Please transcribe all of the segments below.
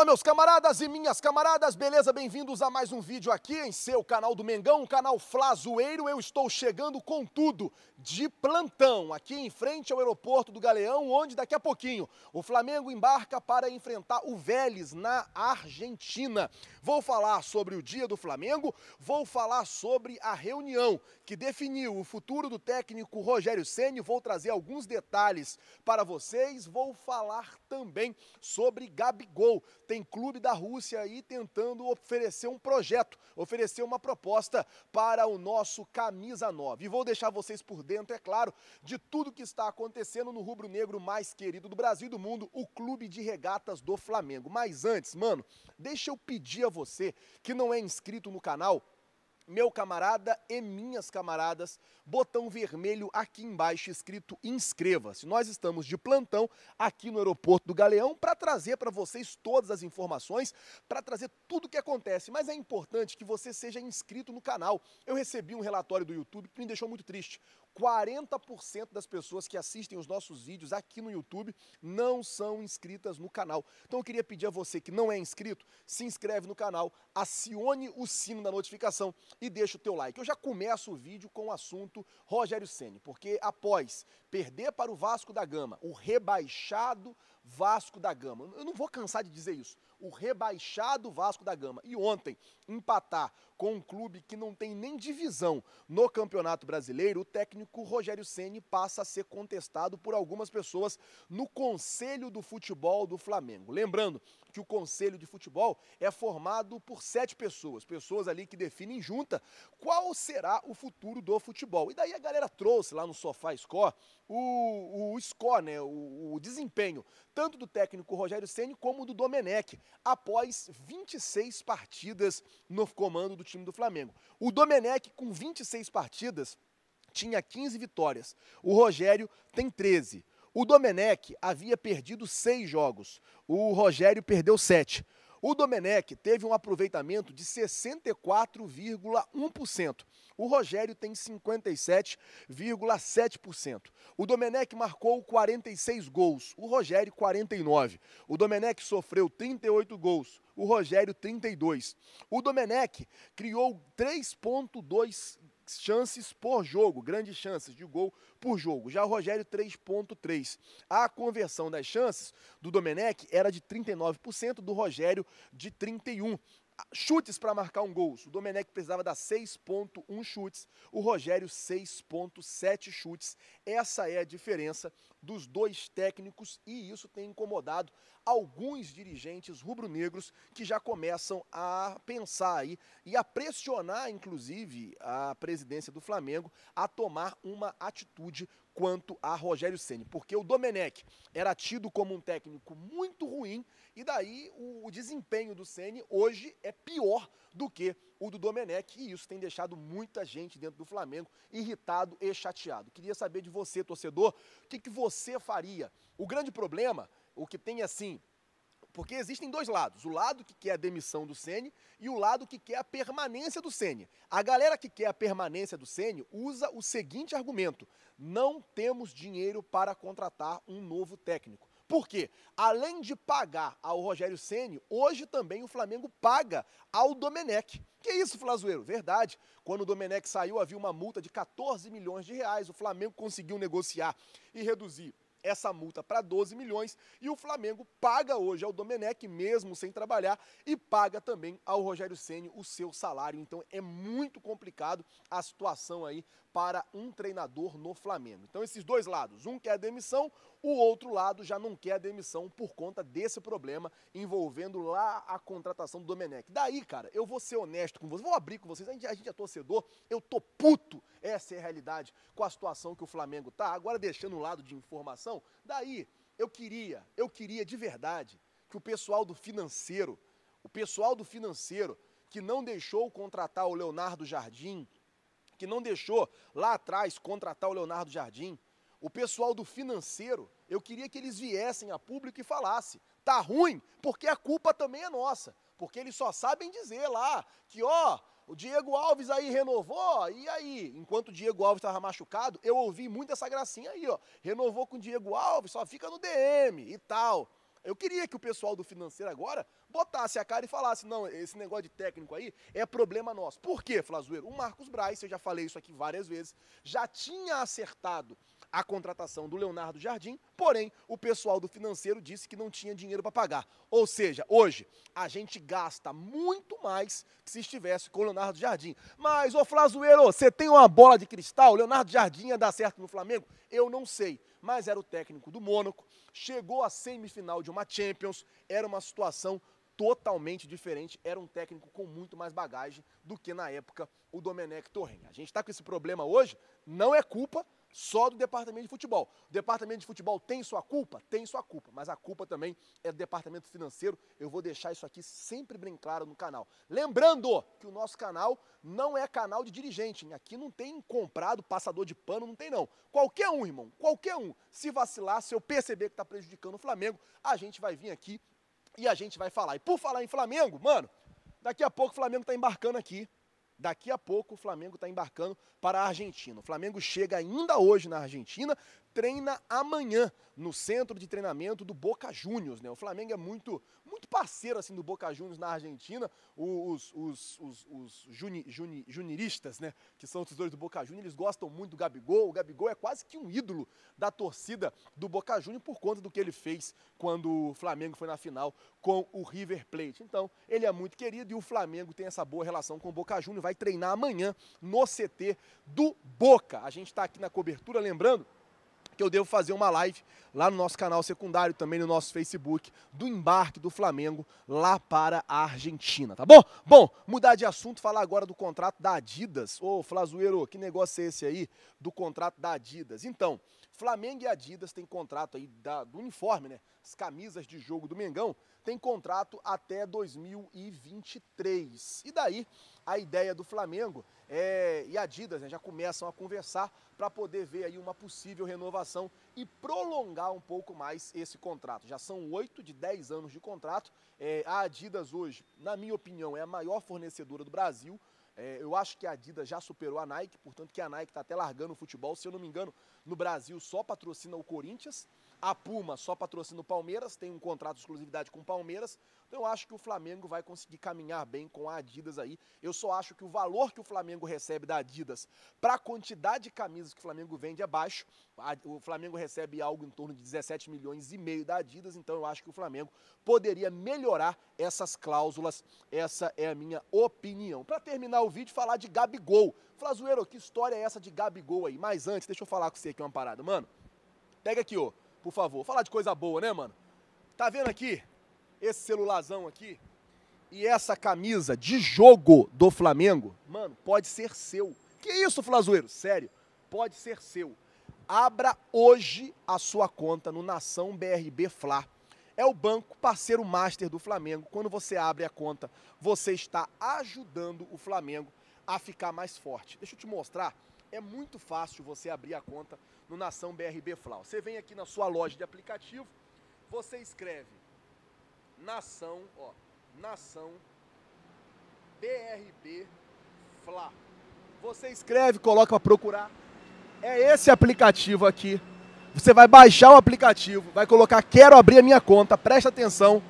Fala meus camaradas e minhas camaradas, beleza? Bem-vindos a mais um vídeo aqui em seu canal do Mengão, canal Flazoeiro. Eu estou chegando com tudo, de plantão, aqui em frente ao aeroporto do Galeão, onde daqui a pouquinho o Flamengo embarca para enfrentar o Vélez na Argentina. Vou falar sobre o dia do Flamengo, vou falar sobre a reunião que definiu o futuro do técnico Rogério Ceni, vou trazer alguns detalhes para vocês, vou falar também sobre Gabigol tem clube da Rússia aí tentando oferecer um projeto, oferecer uma proposta para o nosso camisa 9. E vou deixar vocês por dentro, é claro, de tudo que está acontecendo no rubro-negro mais querido do Brasil e do mundo, o Clube de Regatas do Flamengo. Mas antes, mano, deixa eu pedir a você que não é inscrito no canal, meu camarada e minhas camaradas, botão vermelho aqui embaixo escrito inscreva-se. Nós estamos de plantão aqui no aeroporto do Galeão para trazer para vocês todas as informações, para trazer tudo o que acontece, mas é importante que você seja inscrito no canal. Eu recebi um relatório do YouTube que me deixou muito triste. 40% das pessoas que assistem os nossos vídeos aqui no YouTube não são inscritas no canal. Então eu queria pedir a você que não é inscrito, se inscreve no canal, acione o sino da notificação e deixa o teu like. Eu já começo o vídeo com o assunto Rogério Ceni, porque após perder para o Vasco da Gama, o rebaixado Vasco da Gama, eu não vou cansar de dizer isso o rebaixado Vasco da Gama. E ontem, empatar com um clube que não tem nem divisão no Campeonato Brasileiro, o técnico Rogério Ceni passa a ser contestado por algumas pessoas no Conselho do Futebol do Flamengo. Lembrando que o Conselho de Futebol é formado por sete pessoas, pessoas ali que definem junta qual será o futuro do futebol. E daí a galera trouxe lá no Sofá Score o, o score, né, o, o desempenho, tanto do técnico Rogério Ceni como do Domenech após 26 partidas no comando do time do Flamengo. O Domenech, com 26 partidas, tinha 15 vitórias. O Rogério tem 13. O Domenech havia perdido seis jogos. O Rogério perdeu sete. O Domenech teve um aproveitamento de 64,1%. O Rogério tem 57,7%. O Domenech marcou 46 gols, o Rogério 49. O Domenech sofreu 38 gols, o Rogério 32. O Domenech criou 3.2 chances por jogo, grandes chances de gol por jogo. Já o Rogério, 3,3. A conversão das chances do Domenech era de 39%, do Rogério de 31% chutes para marcar um gol. O Domenech precisava dar 6.1 chutes, o Rogério 6.7 chutes. Essa é a diferença dos dois técnicos e isso tem incomodado alguns dirigentes rubro-negros que já começam a pensar aí e a pressionar inclusive a presidência do Flamengo a tomar uma atitude quanto a Rogério Ceni, porque o Domenech era tido como um técnico muito ruim e daí o, o desempenho do Ceni hoje é pior do que o do Domenech e isso tem deixado muita gente dentro do Flamengo irritado e chateado. Queria saber de você, torcedor, o que, que você faria? O grande problema, o que tem assim porque existem dois lados, o lado que quer a demissão do Ceni e o lado que quer a permanência do Ceni. A galera que quer a permanência do Ceni usa o seguinte argumento: não temos dinheiro para contratar um novo técnico. Porque, além de pagar ao Rogério Ceni, hoje também o Flamengo paga ao Domenech. Que isso, Flazoeiro? Verdade. Quando o Domenech saiu, havia uma multa de 14 milhões de reais. O Flamengo conseguiu negociar e reduzir essa multa para 12 milhões e o Flamengo paga hoje ao Domenech mesmo sem trabalhar e paga também ao Rogério Ceni o seu salário. Então é muito complicado a situação aí para um treinador no Flamengo. Então, esses dois lados, um quer a demissão, o outro lado já não quer a demissão por conta desse problema envolvendo lá a contratação do Domenech. Daí, cara, eu vou ser honesto com vocês, vou abrir com vocês, a gente, a gente é torcedor, eu tô puto, essa é a realidade, com a situação que o Flamengo tá. Agora, deixando um lado de informação, daí, eu queria, eu queria de verdade que o pessoal do financeiro, o pessoal do financeiro, que não deixou contratar o Leonardo Jardim, que não deixou lá atrás contratar o Leonardo Jardim, o pessoal do financeiro, eu queria que eles viessem a público e falasse: tá ruim, porque a culpa também é nossa. Porque eles só sabem dizer lá que, ó, o Diego Alves aí renovou, e aí? Enquanto o Diego Alves estava machucado, eu ouvi muito essa gracinha aí, ó. Renovou com o Diego Alves, só fica no DM e tal. Eu queria que o pessoal do financeiro agora botasse a cara e falasse: não, esse negócio de técnico aí é problema nosso. Por quê, Flazueiro? O Marcos Braz, eu já falei isso aqui várias vezes, já tinha acertado a contratação do Leonardo Jardim, porém o pessoal do financeiro disse que não tinha dinheiro para pagar. Ou seja, hoje a gente gasta muito mais que se estivesse com o Leonardo Jardim. Mas, ô Flazueiro, você tem uma bola de cristal? O Leonardo Jardim ia dar certo no Flamengo? Eu não sei mas era o técnico do Mônaco, chegou à semifinal de uma Champions, era uma situação totalmente diferente, era um técnico com muito mais bagagem do que na época o Domenech Torren. A gente está com esse problema hoje, não é culpa só do departamento de futebol. O departamento de futebol tem sua culpa? Tem sua culpa, mas a culpa também é do departamento financeiro. Eu vou deixar isso aqui sempre bem claro no canal. Lembrando que o nosso canal não é canal de dirigente, hein? aqui não tem comprado, passador de pano, não tem não. Qualquer um, irmão, qualquer um. Se vacilar, se eu perceber que está prejudicando o Flamengo, a gente vai vir aqui e a gente vai falar. E por falar em Flamengo, mano, daqui a pouco o Flamengo está embarcando aqui Daqui a pouco o Flamengo está embarcando para a Argentina. O Flamengo chega ainda hoje na Argentina treina amanhã no centro de treinamento do Boca Juniors, né? O Flamengo é muito, muito parceiro assim do Boca Juniors na Argentina. Os, os, os, os juni, juni, juniristas, né? Que são os torcedores do Boca Juniors, eles gostam muito do Gabigol. O Gabigol é quase que um ídolo da torcida do Boca Juniors por conta do que ele fez quando o Flamengo foi na final com o River Plate. Então, ele é muito querido e o Flamengo tem essa boa relação com o Boca Juniors. Vai treinar amanhã no CT do Boca. A gente está aqui na cobertura, lembrando que eu devo fazer uma live lá no nosso canal secundário, também no nosso Facebook, do embarque do Flamengo lá para a Argentina, tá bom? Bom, mudar de assunto, falar agora do contrato da Adidas. Ô, Flazueiro, que negócio é esse aí do contrato da Adidas? Então, Flamengo e Adidas têm contrato aí da, do uniforme, né? As camisas de jogo do Mengão, tem contrato até 2023. E daí, a ideia do Flamengo é, e Adidas né, já começam a conversar para poder ver aí uma possível renovação e prolongar um pouco mais esse contrato. Já são oito de dez anos de contrato. É, a Adidas hoje, na minha opinião, é a maior fornecedora do Brasil. É, eu acho que a Adidas já superou a Nike, portanto que a Nike está até largando o futebol. Se eu não me engano, no Brasil só patrocina o Corinthians. A Puma só patrocina o Palmeiras, tem um contrato de exclusividade com o Palmeiras. Então eu acho que o Flamengo vai conseguir caminhar bem com a Adidas aí. Eu só acho que o valor que o Flamengo recebe da Adidas para a quantidade de camisas que o Flamengo vende é baixo. O Flamengo recebe algo em torno de 17 milhões e meio da Adidas, então eu acho que o Flamengo poderia melhorar essas cláusulas. Essa é a minha opinião. Para terminar o vídeo, falar de Gabigol. Flazueiro, que história é essa de Gabigol aí? Mas antes, deixa eu falar com você aqui uma parada, mano. Pega aqui, ó por favor. Falar de coisa boa, né, mano? Tá vendo aqui? Esse celularzão aqui e essa camisa de jogo do Flamengo, mano, pode ser seu. Que isso, Flazoeiro? Sério, pode ser seu. Abra hoje a sua conta no Nação BRB Fla. É o banco parceiro master do Flamengo. Quando você abre a conta, você está ajudando o Flamengo a ficar mais forte. Deixa eu te mostrar. É muito fácil você abrir a conta no Nação BRB Flau. Você vem aqui na sua loja de aplicativo, você escreve Nação, ó, Nação BRB Fla. Você escreve, coloca para procurar. É esse aplicativo aqui. Você vai baixar o aplicativo, vai colocar quero abrir a minha conta. Presta atenção,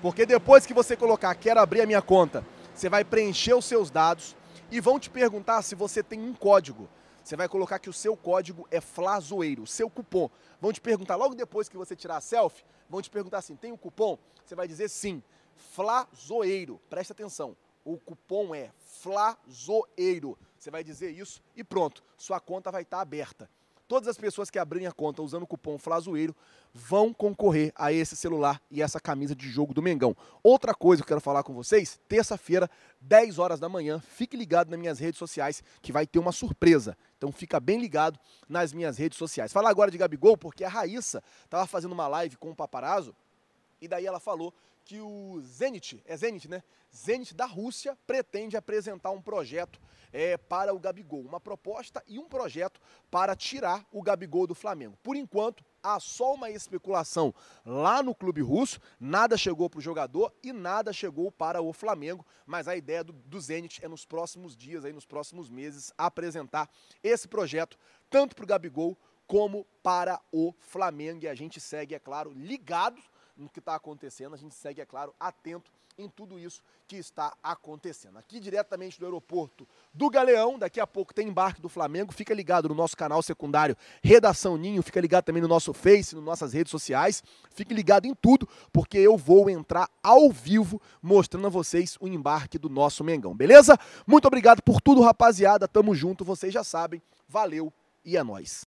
porque depois que você colocar quero abrir a minha conta, você vai preencher os seus dados e vão te perguntar se você tem um código. Você vai colocar que o seu código é Flazoeiro, o seu cupom. Vão te perguntar logo depois que você tirar a selfie, vão te perguntar assim: tem o um cupom? Você vai dizer sim. Flazoeiro. Presta atenção. O cupom é Flazoeiro. Você vai dizer isso e pronto, sua conta vai estar tá aberta. Todas as pessoas que abrirem a conta usando o cupom Flazoeiro vão concorrer a esse celular e essa camisa de jogo do Mengão. Outra coisa que eu quero falar com vocês, terça-feira, 10 horas da manhã, fique ligado nas minhas redes sociais que vai ter uma surpresa. Então fica bem ligado nas minhas redes sociais. Falar agora de Gabigol, porque a Raíssa estava fazendo uma live com o Paparazzo e daí ela falou que o Zenit, é Zenit, né? Zenit da Rússia pretende apresentar um projeto é, para o Gabigol, uma proposta e um projeto para tirar o Gabigol do Flamengo. Por enquanto, há só uma especulação lá no clube russo, nada chegou para o jogador e nada chegou para o Flamengo, mas a ideia do, do Zenit é nos próximos dias, aí, nos próximos meses, apresentar esse projeto, tanto para o Gabigol como para o Flamengo. E a gente segue, é claro, ligados no que está acontecendo. A gente segue, é claro, atento em tudo isso que está acontecendo. Aqui diretamente do aeroporto do Galeão, daqui a pouco tem embarque do Flamengo. Fica ligado no nosso canal secundário Redação Ninho, fica ligado também no nosso Face, nas nossas redes sociais. Fique ligado em tudo, porque eu vou entrar ao vivo mostrando a vocês o embarque do nosso Mengão, beleza? Muito obrigado por tudo, rapaziada. Tamo junto, vocês já sabem. Valeu e é nóis.